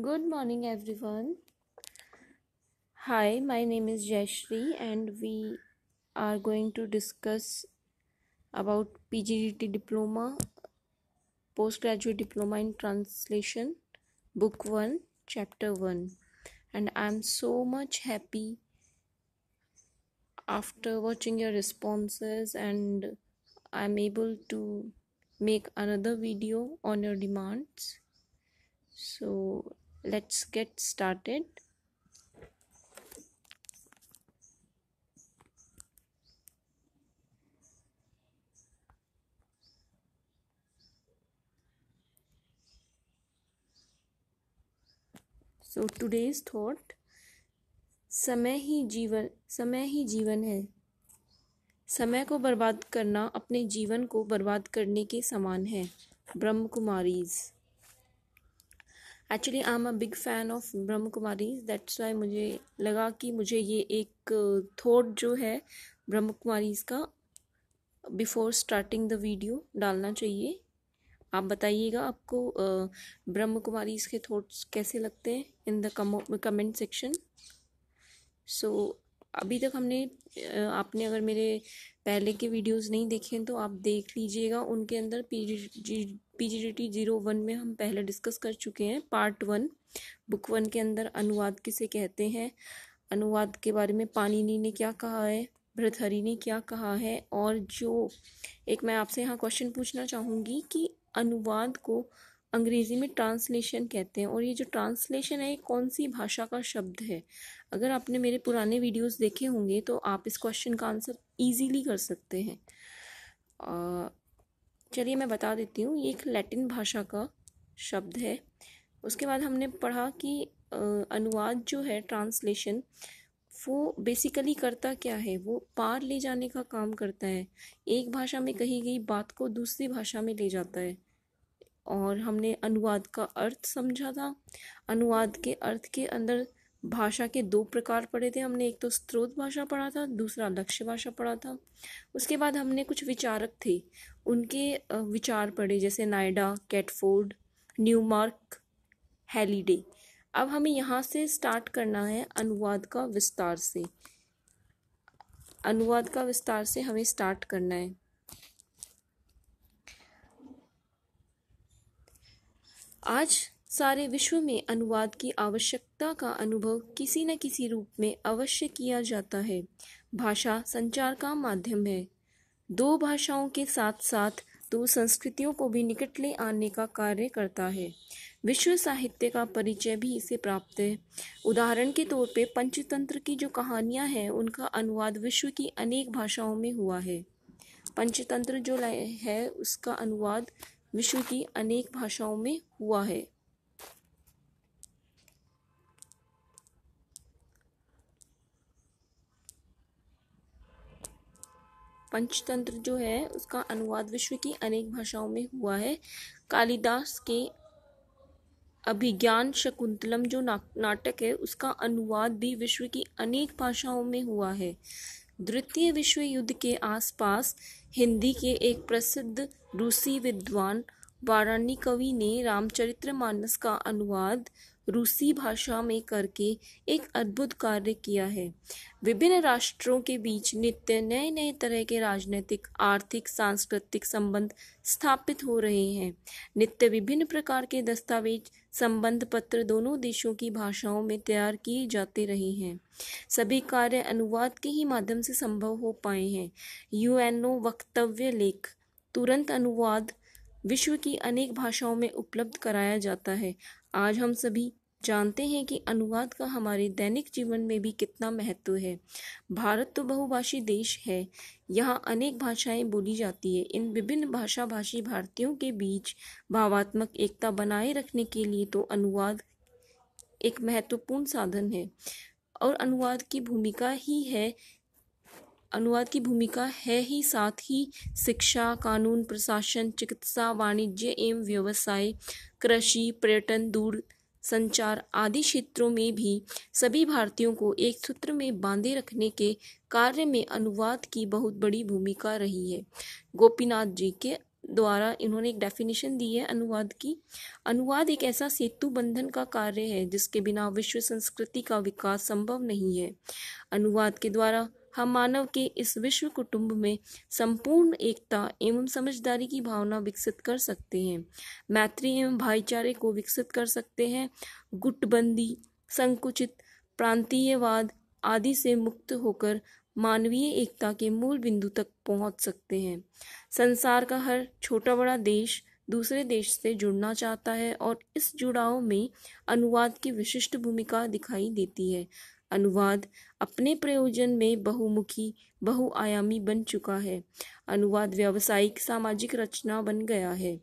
Good morning, everyone. Hi, my name is Jashree, and we are going to discuss about PGDT diploma, postgraduate diploma in translation, book 1, chapter 1. And I'm so much happy after watching your responses, and I'm able to make another video on your demands. So, let's get started so today's thought समय ही जीवन समय ही जीवन है समय को बर्बाद करना अपने जीवन को बर्बाद करने के समान है Brahma Kumaris actually I am a big fan of Brahma Kumari that's why मुझे लगा कि मुझे ये एक थॉट uh, जो है ब्रह्म कुमारी का बिफोर स्टार्टिंग द वीडियो डालना चाहिए आप बताइएगा आपको ब्रह्म uh, कुमारी के थॉट्स कैसे लगते हैं in the comment section so अभी तक हमने आपने अगर मेरे पहले के वीडियोस नहीं देखे हैं तो आप देख लीजिएगा उनके अंदर P G T zero one में हम पहले डिस्कस कर चुके हैं पार्ट वन बुक वन के अंदर अनुवाद किसे कहते हैं अनुवाद के बारे में पानीनी ने क्या कहा है भ्रतहरी ने क्या कहा है और जो एक मैं आपसे यहाँ क्वेश्चन पूछना चाहूँगी कि अनुवाद को अंग्रेज़ी में ट्रांसलेशन कहते हैं और ये जो ट्रांसलेशन है ये कौन सी भाषा का शब्द है अगर आपने मेरे पुराने वीडियोस देखे होंगे तो आप इस क्वेश्चन का आंसर इजीली कर सकते हैं चलिए मैं बता देती हूँ ये एक लैटिन भाषा का शब्द है उसके बाद हमने पढ़ा कि अनुवाद जो है ट्रांसलेशन वो बेसिकली करता क्या है वो पार ले जाने का काम करता है एक भाषा में कही गई बात को दूसरी भाषा में ले जाता है और हमने अनुवाद का अर्थ समझा था अनुवाद के अर्थ के अंदर भाषा के दो प्रकार पढ़े थे हमने एक तो स्रोत भाषा पढ़ा था दूसरा लक्ष्य भाषा पढ़ा था उसके बाद हमने कुछ विचारक थे उनके विचार पढ़े जैसे नायडा कैटफोर्ड न्यूमार्क हेलीडे अब हमें यहाँ से स्टार्ट करना है अनुवाद का विस्तार से अनुवाद का विस्तार से हमें स्टार्ट करना है आज सारे विश्व में अनुवाद की आवश्यकता का अनुभव किसी न किसी रूप में अवश्य किया जाता है भाषा संचार का माध्यम है दो भाषाओं के साथ साथ दो संस्कृतियों को भी निकट ले आने का कार्य करता है विश्व साहित्य का परिचय भी इसे प्राप्त है उदाहरण के तौर पे पंचतंत्र की जो कहानियाँ हैं उनका अनुवाद विश्व की अनेक भाषाओं में हुआ है पंचतंत्र जो है उसका अनुवाद विश्व की अनेक भाषाओं में हुआ है पंचतंत्र जो है उसका अनुवाद विश्व की अनेक भाषाओं में हुआ है कालिदास के अभिज्ञान शकुंतलम जो ना, नाटक है उसका अनुवाद भी विश्व की अनेक भाषाओं में हुआ है द्वितीय विश्व युद्ध के आसपास हिंदी के एक प्रसिद्ध रूसी विद्वान वाराणी कवि ने रामचरितमानस का अनुवाद रूसी भाषा में करके एक अद्भुत कार्य किया है विभिन्न राष्ट्रों के बीच नित्य नए नए तरह के राजनीतिक आर्थिक सांस्कृतिक संबंध स्थापित हो रहे हैं नित्य विभिन्न प्रकार के दस्तावेज संबंध पत्र दोनों देशों की भाषाओं में तैयार किए जाते रहे हैं सभी कार्य अनुवाद के ही माध्यम से संभव हो पाए हैं यूएनओ वक्तव्य लेख तुरंत अनुवाद विश्व की अनेक भाषाओं में उपलब्ध कराया जाता है आज हम सभी जानते हैं कि अनुवाद का हमारे दैनिक जीवन में भी कितना महत्व है भारत तो बहुभाषी देश है यहाँ अनेक भाषाएं बोली जाती है इन विभिन्न भाषा भाषी भारतीयों के बीच भावात्मक एकता बनाए रखने के लिए तो अनुवाद एक महत्वपूर्ण साधन है और अनुवाद की भूमिका ही है अनुवाद की भूमिका है ही साथ ही शिक्षा कानून प्रशासन चिकित्सा वाणिज्य एवं व्यवसाय कृषि पर्यटन दूर संचार आदि क्षेत्रों में भी सभी भारतीयों को एक सूत्र में बांधे रखने के कार्य में अनुवाद की बहुत बड़ी भूमिका रही है गोपीनाथ जी के द्वारा इन्होंने एक डेफिनेशन दी है अनुवाद की अनुवाद एक ऐसा सेतु बंधन का कार्य है जिसके बिना विश्व संस्कृति का विकास संभव नहीं है अनुवाद के द्वारा हम मानव के इस विश्व कुटुंब में संपूर्ण एकता एवं समझदारी की भावना विकसित कर सकते हैं मैत्री एवं भाईचारे को विकसित कर सकते हैं गुटबंदी संकुचित प्रांतीयवाद आदि से मुक्त होकर मानवीय एकता के मूल बिंदु तक पहुंच सकते हैं संसार का हर छोटा बड़ा देश दूसरे देश से जुड़ना चाहता है और इस जुड़ाव में अनुवाद की विशिष्ट भूमिका दिखाई देती है अनुवाद अपने प्रयोजन में बहुमुखी बहुआयामी बन चुका है अनुवाद व्यावसायिक सामाजिक रचना बन गया है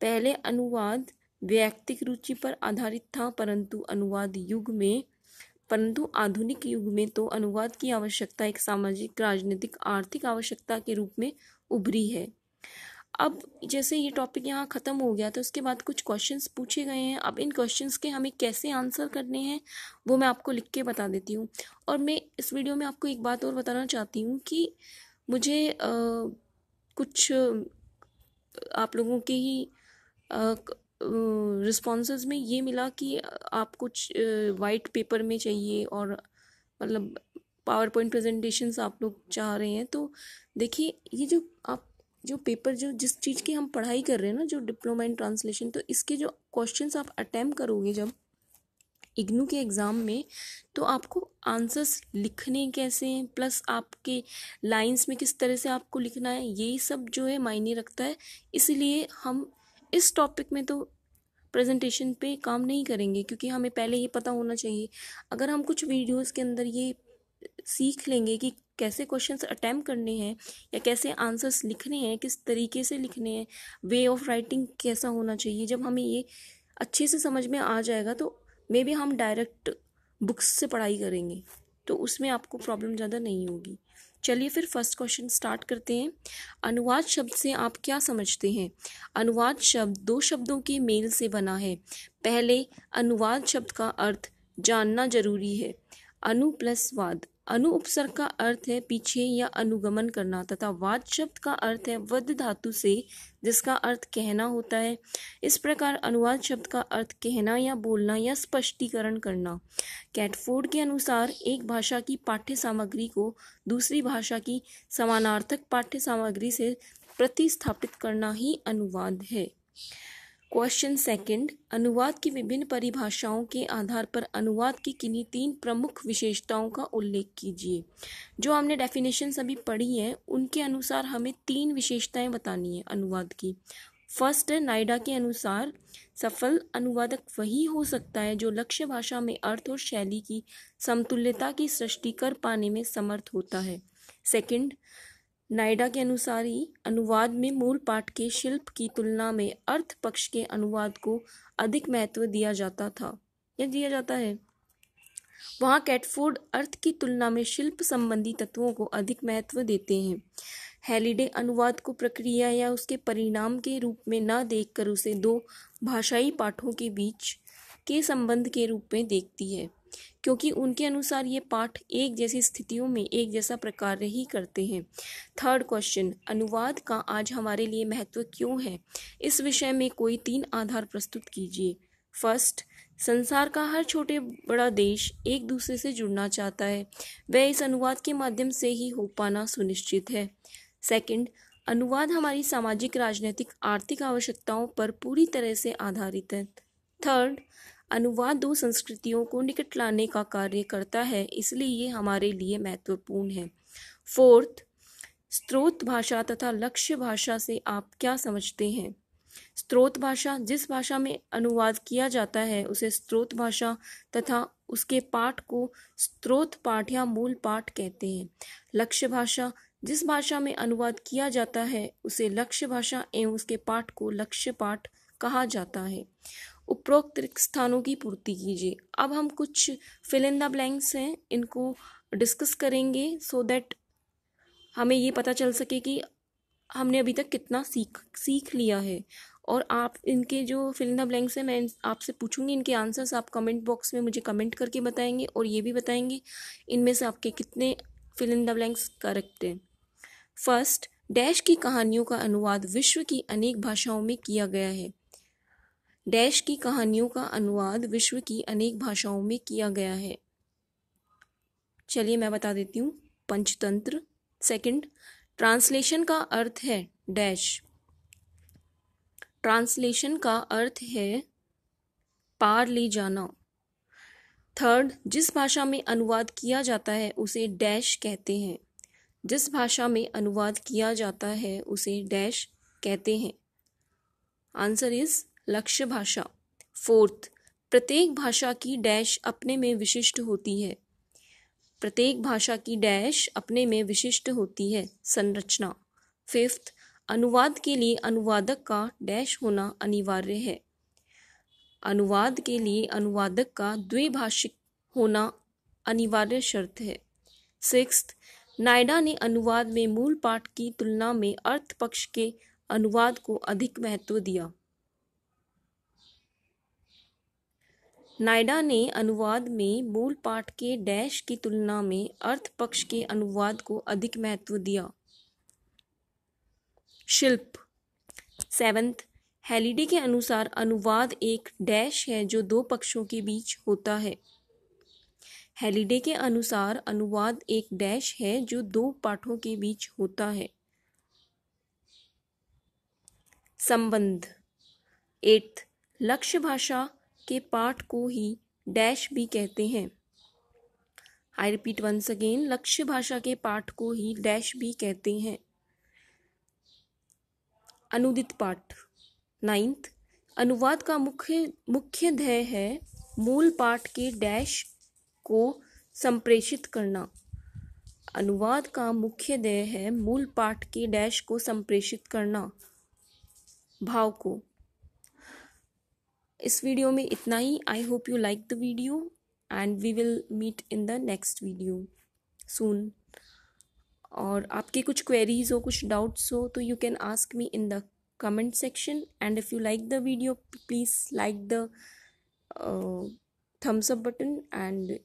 पहले अनुवाद व्यक्तिक रुचि पर आधारित था परंतु अनुवाद युग में परंतु आधुनिक युग में तो अनुवाद की आवश्यकता एक सामाजिक राजनीतिक आर्थिक आवश्यकता के रूप में उभरी है अब जैसे ये टॉपिक यहाँ ख़त्म हो गया तो उसके बाद कुछ क्वेश्चंस पूछे गए हैं अब इन क्वेश्चंस के हमें कैसे आंसर करने हैं वो मैं आपको लिख के बता देती हूँ और मैं इस वीडियो में आपको एक बात और बताना चाहती हूँ कि मुझे आ, कुछ आप लोगों के ही रिस्पॉन्स में ये मिला कि आप कुछ वाइट पेपर में चाहिए और मतलब पावर पॉइंट प्रेजेंटेशंस आप लोग चाह रहे हैं तो देखिए ये जो आप जो पेपर जो जिस चीज़ की हम पढ़ाई कर रहे हैं ना जो डिप्लोमा इन ट्रांसलेशन तो इसके जो क्वेश्चंस आप अटैम्प करोगे जब इग्नू के एग्ज़ाम में तो आपको आंसर्स लिखने कैसे हैं प्लस आपके लाइंस में किस तरह से आपको लिखना है ये सब जो है मायने रखता है इसलिए हम इस टॉपिक में तो प्रेजेंटेशन पे काम नहीं करेंगे क्योंकि हमें पहले ये पता होना चाहिए अगर हम कुछ वीडियोस के अंदर ये सीख लेंगे कि कैसे क्वेश्चंस अटैम्प्ट करने हैं या कैसे आंसर्स लिखने हैं किस तरीके से लिखने हैं वे ऑफ राइटिंग कैसा होना चाहिए जब हमें ये अच्छे से समझ में आ जाएगा तो मे बी हम डायरेक्ट बुक्स से पढ़ाई करेंगे तो उसमें आपको प्रॉब्लम ज़्यादा नहीं होगी चलिए फिर फर्स्ट क्वेश्चन स्टार्ट करते हैं अनुवाद शब्द से आप क्या समझते हैं अनुवाद शब्द दो शब्दों के मेल से बना है पहले अनुवाद शब्द का अर्थ जानना जरूरी है अनु प्लस वाद अनु उपसर्ग का अर्थ है पीछे या अनुगमन करना तथा वाद शब्द का अर्थ है वध धातु से जिसका अर्थ कहना होता है इस प्रकार अनुवाद शब्द का अर्थ कहना या बोलना या स्पष्टीकरण करना कैटफोर्ड के अनुसार एक भाषा की पाठ्य सामग्री को दूसरी भाषा की समानार्थक पाठ्य सामग्री से प्रतिस्थापित करना ही अनुवाद है क्वेश्चन सेकंड अनुवाद की विभिन्न परिभाषाओं के आधार पर अनुवाद की किन्हीं तीन प्रमुख विशेषताओं का उल्लेख कीजिए जो हमने डेफिनेशन अभी पढ़ी हैं उनके अनुसार हमें तीन विशेषताएं बतानी है अनुवाद की फर्स्ट है नाइडा के अनुसार सफल अनुवादक वही हो सकता है जो लक्ष्य भाषा में अर्थ और शैली की समतुल्यता की सृष्टि कर पाने में समर्थ होता है सेकंड नायडा के अनुसार ही अनुवाद में मूल पाठ के शिल्प की तुलना में अर्थ पक्ष के अनुवाद को अधिक महत्व दिया जाता था या दिया जाता है वहाँ कैटफोर्ड अर्थ की तुलना में शिल्प संबंधी तत्वों को अधिक महत्व देते हैं हेलिडे अनुवाद को प्रक्रिया या उसके परिणाम के रूप में न देखकर उसे दो भाषाई पाठों के बीच के संबंध के रूप में देखती है क्योंकि उनके अनुसार ये पाठ एक जैसी स्थितियों में एक जैसा प्रकार ही करते हैं थर्ड क्वेश्चन अनुवाद का आज हमारे लिए महत्व क्यों है इस विषय में कोई तीन आधार प्रस्तुत कीजिए फर्स्ट संसार का हर छोटे बड़ा देश एक दूसरे से जुड़ना चाहता है वह इस अनुवाद के माध्यम से ही हो पाना सुनिश्चित है सेकंड अनुवाद हमारी सामाजिक राजनीतिक आर्थिक आवश्यकताओं पर पूरी तरह से आधारित है थर्ड अनुवाद दो संस्कृतियों को निकट लाने का कार्य करता है इसलिए ये हमारे लिए महत्वपूर्ण है फोर्थ स्रोत भाषा तथा लक्ष्य भाषा से आप क्या समझते हैं स्रोत भाषा जिस भाषा में अनुवाद किया जाता है उसे स्रोत भाषा तथा उसके पाठ को स्रोत पाठ या मूल पाठ कहते हैं लक्ष्य भाषा जिस भाषा में अनुवाद किया जाता है उसे लक्ष्य भाषा एवं उसके पाठ को लक्ष्य पाठ कहा जाता है उपरोक्त रिक्त स्थानों की पूर्ति कीजिए अब हम कुछ फिल इन द ब्लैंक्स हैं इनको डिस्कस करेंगे सो so दैट हमें ये पता चल सके कि हमने अभी तक कितना सीख सीख लिया है और आप इनके जो फिल इन द ब्लैंक्स हैं मैं आपसे पूछूंगी इनके आंसर्स आप कमेंट बॉक्स में मुझे कमेंट करके बताएंगे और ये भी बताएंगे इनमें से आपके कितने fill in the blanks correct हैं फर्स्ट डैश की कहानियों का अनुवाद विश्व की अनेक भाषाओं में किया गया है डैश की कहानियों का अनुवाद विश्व की अनेक भाषाओं में किया गया है चलिए मैं बता देती हूँ पंचतंत्र सेकंड ट्रांसलेशन का अर्थ है डैश ट्रांसलेशन का अर्थ है पार ले जाना थर्ड जिस भाषा में अनुवाद किया जाता है उसे डैश कहते हैं जिस भाषा में अनुवाद किया जाता है उसे डैश कहते हैं आंसर इज लक्ष्य भाषा फोर्थ प्रत्येक भाषा की डैश अपने में विशिष्ट होती है प्रत्येक भाषा की डैश अपने में विशिष्ट होती है संरचना फिफ्थ अनुवाद के लिए अनुवादक का डैश होना अनिवार्य है अनुवाद के लिए अनुवादक का द्विभाषिक होना अनिवार्य शर्त है सिक्स नायडा ने अनुवाद में मूल पाठ की तुलना में अर्थ पक्ष के अनुवाद को अधिक महत्व दिया नायडा ने अनुवाद में मूल पाठ के डैश की तुलना में अर्थ पक्ष के अनुवाद को अधिक महत्व दिया शिल्प सेवंथ हेलीडे के अनुसार अनुवाद एक डैश है जो दो पक्षों के बीच होता है हेलीडे के अनुसार अनुवाद एक डैश है जो दो पाठों के बीच होता है संबंध एट्थ लक्ष्य भाषा के पाठ को ही डैश भी कहते हैं आई रिपीट वंस अगेन लक्ष्य भाषा के पाठ को ही डैश भी कहते हैं अनुदित पाठ नाइन्थ अनुवाद का मुख्य मुख्य ध्येय है मूल पाठ के डैश को संप्रेषित करना अनुवाद का मुख्य ध्येय है मूल पाठ के डैश को संप्रेषित करना भाव को इस वीडियो में इतना ही I hope you like the video and we will meet in the next video soon और आपके कुछ क्वेरीज हो कुछ डाउट्स हो तो you can ask me in the comment section and if you like the video please like the thumbs up button and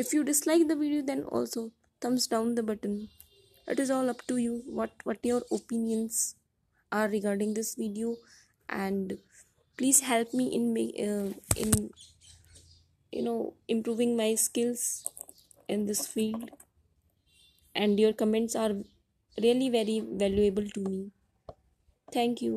if you dislike the video then also thumbs down the button it is all up to you what what your opinions are regarding this video and please help me in uh, in you know improving my skills in this field and your comments are really very valuable to me thank you